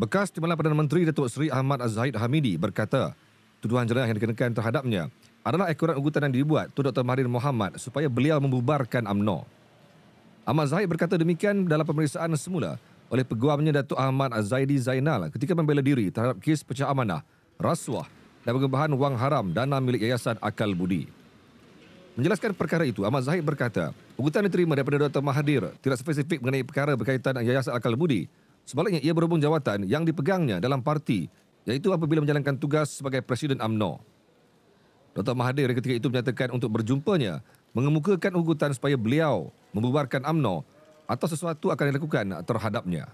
Bekas Timbalan Perdana Menteri Datuk Seri Ahmad Zahid Hamidi berkata, tuduhan jenayah yang dikenakan terhadapnya adalah ekoran ugutan yang dibuat Tun Dr. Mahathir Mohamad supaya beliau membubarkan AMNO. Ahmad Zahid berkata demikian dalam pemeriksaan semula oleh peguamnya Datuk Ahmad Zaidi Zainal ketika membela diri terhadap kes pecah amanah, rasuah dan pengembahan wang haram dana milik Yayasan Akal Budi. Menjelaskan perkara itu, Ahmad Zahid berkata, ugutan diterima daripada Dr. Mahathir tidak spesifik mengenai perkara berkaitan Yayasan Akal Budi Sebaliknya, ia berhubung jawatan yang dipegangnya dalam parti iaitu apabila menjalankan tugas sebagai Presiden AMNO. Dr. Mahathir ketika itu menyatakan untuk berjumpanya mengemukakan ugutan supaya beliau membubarkan AMNO atau sesuatu akan dilakukan terhadapnya.